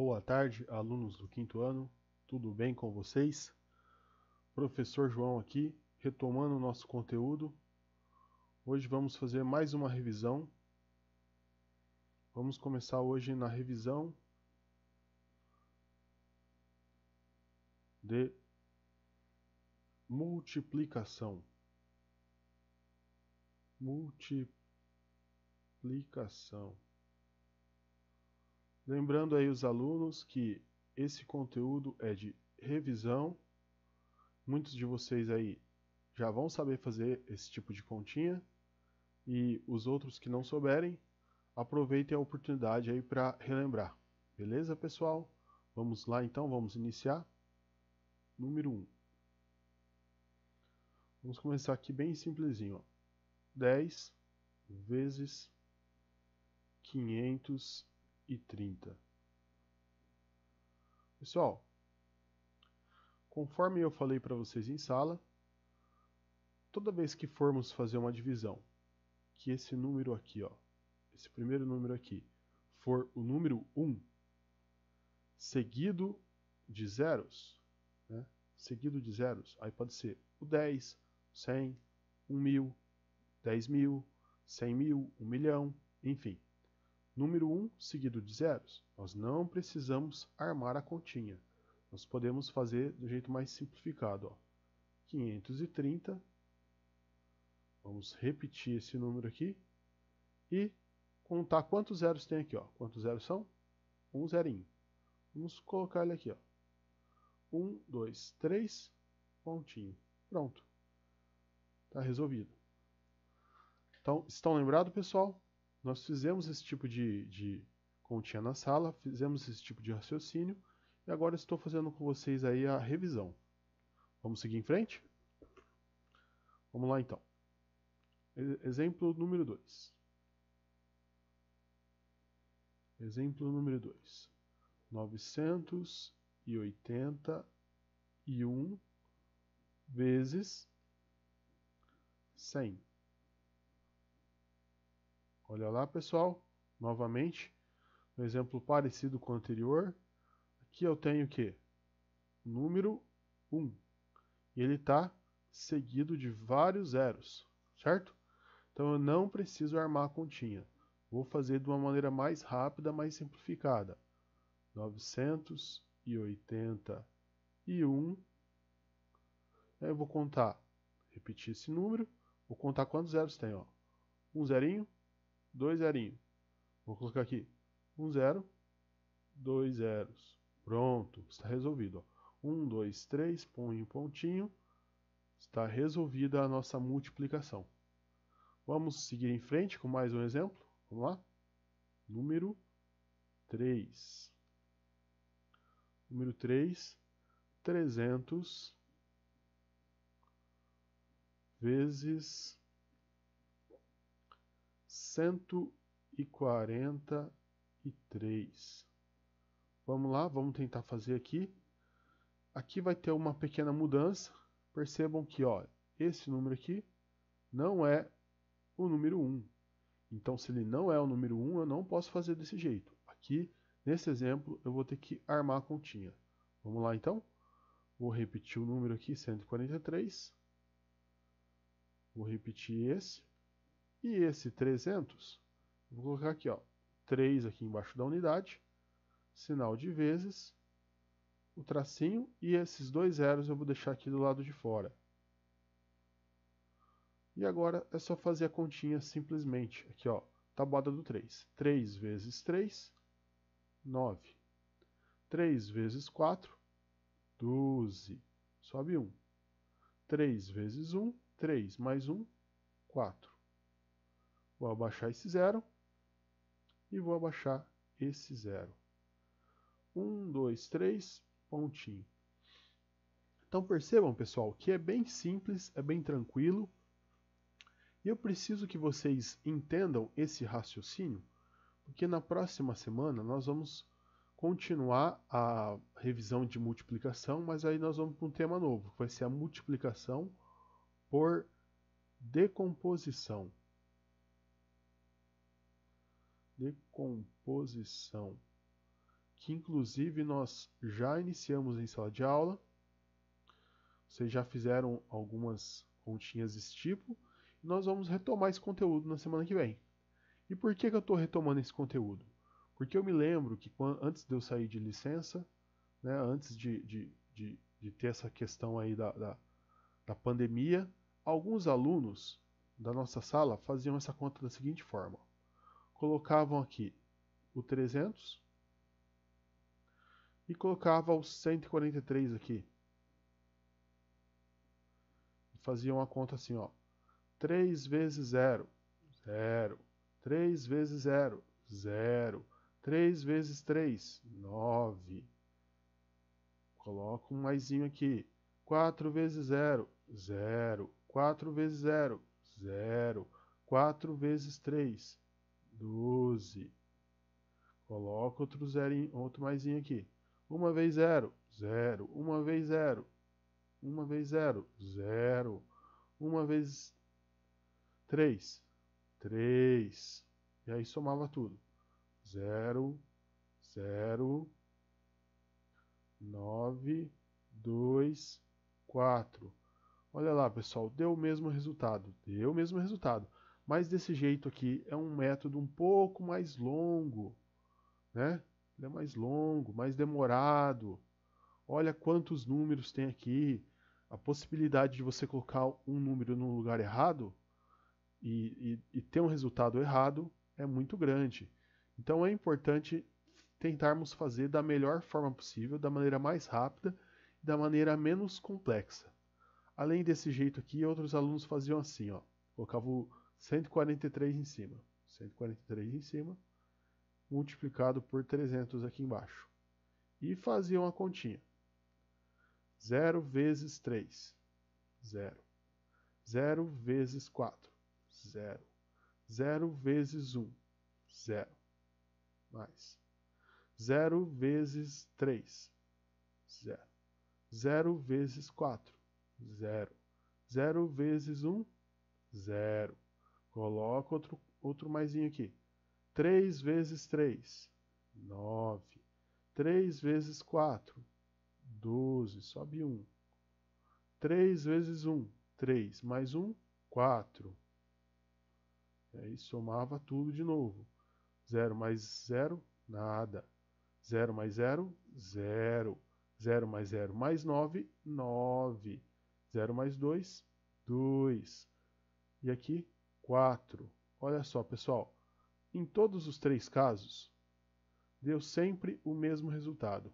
Boa tarde, alunos do quinto ano, tudo bem com vocês? Professor João aqui, retomando o nosso conteúdo. Hoje vamos fazer mais uma revisão. Vamos começar hoje na revisão de multiplicação. Multiplicação. Lembrando aí os alunos que esse conteúdo é de revisão. Muitos de vocês aí já vão saber fazer esse tipo de continha e os outros que não souberem, aproveitem a oportunidade aí para relembrar. Beleza, pessoal? Vamos lá então, vamos iniciar. Número 1. Um. Vamos começar aqui bem simplesinho. Ó. 10 vezes 500 e 30. Pessoal, conforme eu falei para vocês em sala, toda vez que formos fazer uma divisão, que esse número aqui, ó, esse primeiro número aqui, for o número 1, seguido de zeros, né? seguido de zeros, aí pode ser o 10, 100, 1.000, 10.000, 100.000, 1 milhão, enfim número 1 seguido de zeros. Nós não precisamos armar a continha. Nós podemos fazer do jeito mais simplificado. Ó. 530. Vamos repetir esse número aqui. E contar quantos zeros tem aqui. Ó. Quantos zeros são? Um zerinho. Vamos colocar ele aqui. Ó. 1, 2, 3, pontinho. Pronto. Está resolvido. Então, estão lembrados, pessoal? Nós fizemos esse tipo de, de continha na sala, fizemos esse tipo de raciocínio e agora estou fazendo com vocês aí a revisão. Vamos seguir em frente? Vamos lá então. Exemplo número 2. Exemplo número 2. 981 vezes 100. Olha lá, pessoal, novamente, um exemplo parecido com o anterior. Aqui eu tenho o que? Número 1. E ele está seguido de vários zeros, certo? Então eu não preciso armar a continha. Vou fazer de uma maneira mais rápida, mais simplificada. 981. Aí eu vou contar, repetir esse número, vou contar quantos zeros tem, ó. Um zerinho, dois zerinhos. Vou colocar aqui um zero, dois zeros. Pronto, está resolvido. Ó. Um, dois, três, põe um pontinho. Está resolvida a nossa multiplicação. Vamos seguir em frente com mais um exemplo. Vamos lá? Número 3. Número 3, 300 vezes cento e e três. Vamos lá, vamos tentar fazer aqui. Aqui vai ter uma pequena mudança. Percebam que ó, esse número aqui não é o número 1. Então, se ele não é o número 1, eu não posso fazer desse jeito. Aqui, nesse exemplo, eu vou ter que armar a continha. Vamos lá, então? Vou repetir o número aqui, 143. Vou repetir esse. E esse 300, vou colocar aqui, ó, 3 aqui embaixo da unidade, sinal de vezes, o tracinho e esses dois zeros eu vou deixar aqui do lado de fora. E agora é só fazer a continha simplesmente, aqui ó, tabuada do 3. 3 vezes 3, 9. 3 vezes 4, 12. Sobe 1. 3 vezes 1, 3 mais 1, 4. Vou abaixar esse zero e vou abaixar esse zero. Um, dois, três, pontinho. Então percebam, pessoal, que é bem simples, é bem tranquilo. E eu preciso que vocês entendam esse raciocínio, porque na próxima semana nós vamos continuar a revisão de multiplicação, mas aí nós vamos para um tema novo, que vai ser a multiplicação por decomposição decomposição, que inclusive nós já iniciamos em sala de aula. Vocês já fizeram algumas continhas desse tipo. E nós vamos retomar esse conteúdo na semana que vem. E por que, que eu estou retomando esse conteúdo? Porque eu me lembro que antes de eu sair de licença, né, antes de, de, de, de, ter essa questão aí da, da, da pandemia, alguns alunos da nossa sala faziam essa conta da seguinte forma colocavam aqui o 300 e colocava o 143 aqui. Faziam a conta assim, ó. 3 vezes 0, 0. 3 vezes 0, 0. 3 vezes 3, 9. Coloca um maisinho aqui. 4 vezes 0, 0. 4 vezes 0, 0. 4 vezes 3, 12. Coloca outro, zero outro maisinho aqui. Uma vez zero, zero. Uma vez zero, uma vez zero, zero. Uma vez três, três. E aí somava tudo. Zero, zero, nove, dois, quatro. Olha lá, pessoal, deu o mesmo resultado. Deu o mesmo resultado. Mas desse jeito aqui é um método um pouco mais longo, né? Ele é mais longo, mais demorado. Olha quantos números tem aqui. A possibilidade de você colocar um número no lugar errado e, e, e ter um resultado errado é muito grande. Então é importante tentarmos fazer da melhor forma possível, da maneira mais rápida e da maneira menos complexa. Além desse jeito aqui, outros alunos faziam assim, ó, colocavam 143 em cima. 143 em cima, multiplicado por 300 aqui embaixo. E fazia uma continha. 0 vezes 3, 0. 0 vezes 4, 0. 0 vezes 1, 0. Mais. 0 vezes 3, 0. 0 vezes 4, 0. 0 vezes 1, 0. Coloco outro, outro maisinho aqui. 3 vezes 3, 9. 3 vezes 4, 12. Sobe 1. 3 vezes 1, 3. Mais 1, 4. E aí somava tudo de novo. 0 mais 0, nada. 0 mais 0, 0. 0 mais 0 mais 9, 9. 0 mais 2, 2. E aqui 4. Olha só, pessoal. Em todos os três casos, deu sempre o mesmo resultado.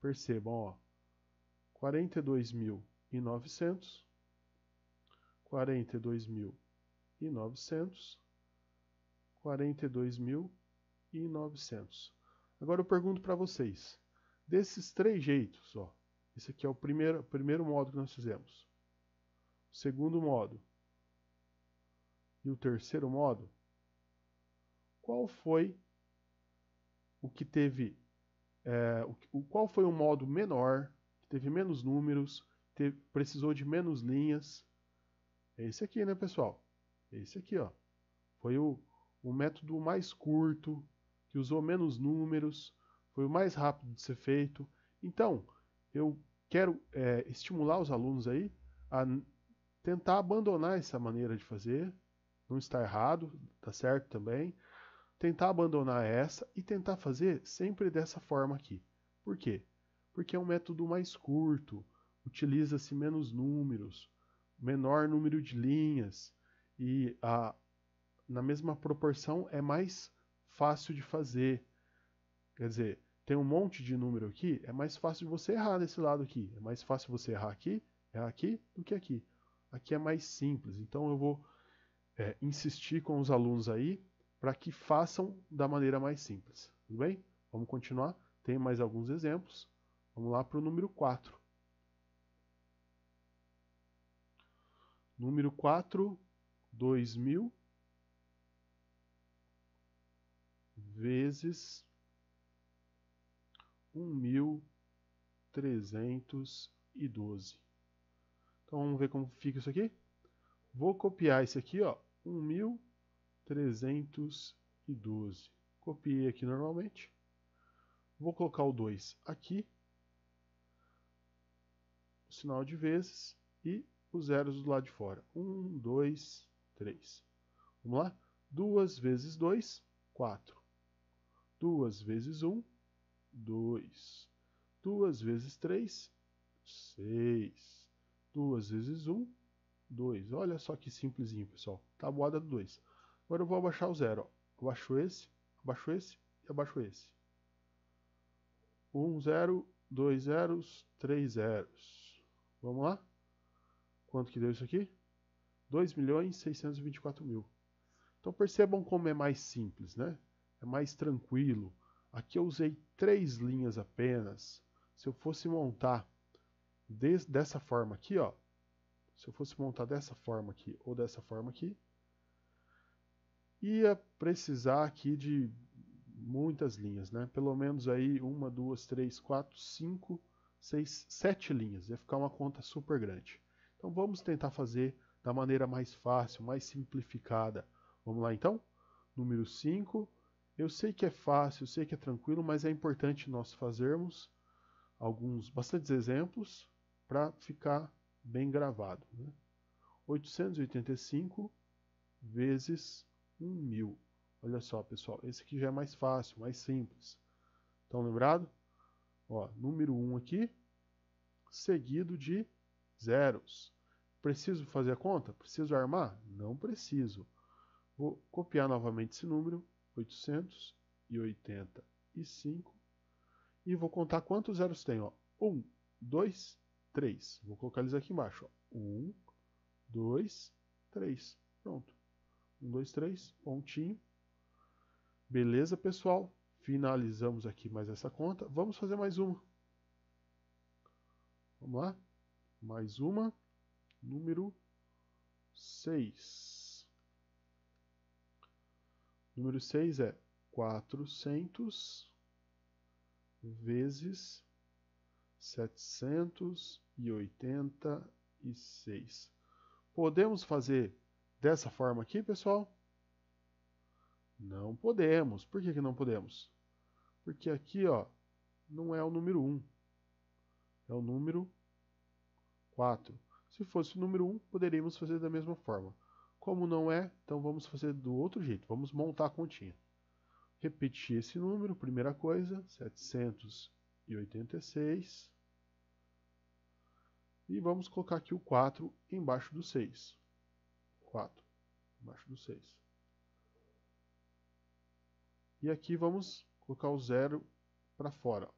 Percebam, ó. 42.900, 42.900, 42.900. Agora eu pergunto para vocês, desses três jeitos, ó, esse aqui é o primeiro, primeiro modo que nós fizemos. O segundo modo, e o terceiro modo, qual foi o que teve é, o, qual foi o modo menor, que teve menos números, teve, precisou de menos linhas. É esse aqui, né, pessoal? É esse aqui, ó. Foi o, o método mais curto, que usou menos números, foi o mais rápido de ser feito. Então, eu quero é, estimular os alunos aí a tentar abandonar essa maneira de fazer não está errado, tá certo também. Tentar abandonar essa e tentar fazer sempre dessa forma aqui. Por quê? Porque é um método mais curto, utiliza-se menos números, menor número de linhas e a, na mesma proporção é mais fácil de fazer. Quer dizer, tem um monte de número aqui, é mais fácil você errar nesse lado aqui. É mais fácil você errar aqui, errar aqui, do que aqui. Aqui é mais simples, então eu vou é, insistir com os alunos aí para que façam da maneira mais simples. Tudo bem? Vamos continuar. Tem mais alguns exemplos. Vamos lá para o número 4. Número 4, 2000 vezes 1312. Então vamos ver como fica isso aqui. Vou copiar esse aqui, ó, 1312. Copiei aqui normalmente. Vou colocar o 2 aqui, o sinal de vezes e os zeros do lado de fora. 1, 2, 3. Vamos lá? 2 vezes 2, 4. 2 vezes 1, 2. 2 vezes 3, 6. 2 vezes 1, 2. Olha só que simplesinho, pessoal. Tabuada do 2. Agora eu vou abaixar o 0. Abaixo esse, abaixo esse e abaixo esse. 1, 0, 2 zeros, 3 zeros. Vamos lá? Quanto que deu isso aqui? 2 milhões 624 mil. Então percebam como é mais simples, né? É mais tranquilo. Aqui eu usei três linhas apenas. Se eu fosse montar dessa forma aqui, ó, se eu fosse montar dessa forma aqui ou dessa forma aqui, ia precisar aqui de muitas linhas, né? Pelo menos aí uma, duas, três, quatro, cinco, seis, sete linhas. Ia ficar uma conta super grande. Então vamos tentar fazer da maneira mais fácil, mais simplificada. Vamos lá então? Número 5. Eu sei que é fácil, eu sei que é tranquilo, mas é importante nós fazermos alguns bastantes exemplos para ficar bem gravado. Né? 885 vezes 1.000. Olha só, pessoal, esse aqui já é mais fácil, mais simples. Estão lembrado? Ó, número 1 aqui, seguido de zeros. Preciso fazer a conta? Preciso armar? Não preciso. Vou copiar novamente esse número, 885, e vou contar quantos zeros tem. 1, 2, 3. 3. Vou colocar eles aqui embaixo. 1, 2, 3. Pronto. 1, 2, 3. Pontinho. Beleza, pessoal? Finalizamos aqui mais essa conta. Vamos fazer mais uma. Vamos lá. Mais uma. Número 6. Número 6 é 400 vezes 786. Podemos fazer dessa forma aqui, pessoal? Não podemos. Por que, que não podemos? Porque aqui ó, não é o número 1. É o número 4. Se fosse o número 1, poderíamos fazer da mesma forma. Como não é, então vamos fazer do outro jeito. Vamos montar a continha. Repetir esse número, primeira coisa, 786 e 86. E vamos colocar aqui o 4 embaixo do 6. 4 embaixo do 6. E aqui vamos colocar o 0 para fora.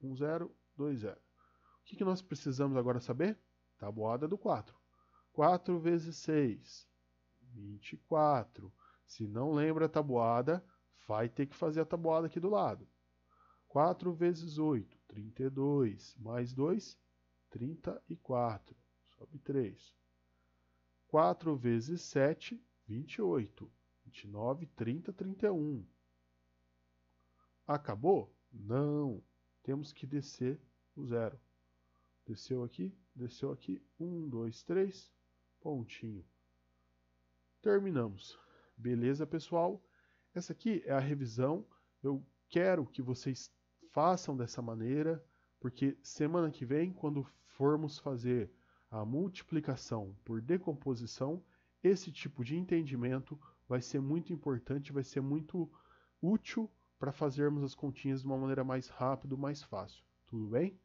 1, 0, 2, 0. O que, que nós precisamos agora saber? Tabuada do 4. 4 vezes 6, 24. Se não lembra a tabuada, vai ter que fazer a tabuada aqui do lado. 4 vezes 8, 32. Mais 2, 34. Sobe 3. 4 vezes 7, 28. 29, 30, 31. Acabou? Não. Temos que descer o zero. Desceu aqui, desceu aqui. 1, 2, 3. Pontinho. Terminamos. Beleza, pessoal? Essa aqui é a revisão. Eu quero que vocês façam dessa maneira, porque semana que vem, quando formos fazer a multiplicação por decomposição, esse tipo de entendimento vai ser muito importante, vai ser muito útil para fazermos as continhas de uma maneira mais rápida, mais fácil. Tudo bem?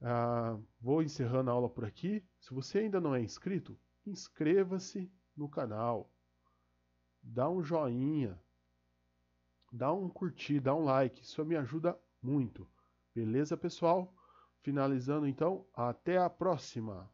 Ah, vou encerrando a aula por aqui. Se você ainda não é inscrito, inscreva-se no canal, dá um joinha, dá um curtir, dá um like, isso me ajuda muito. Beleza, pessoal? Finalizando então, até a próxima!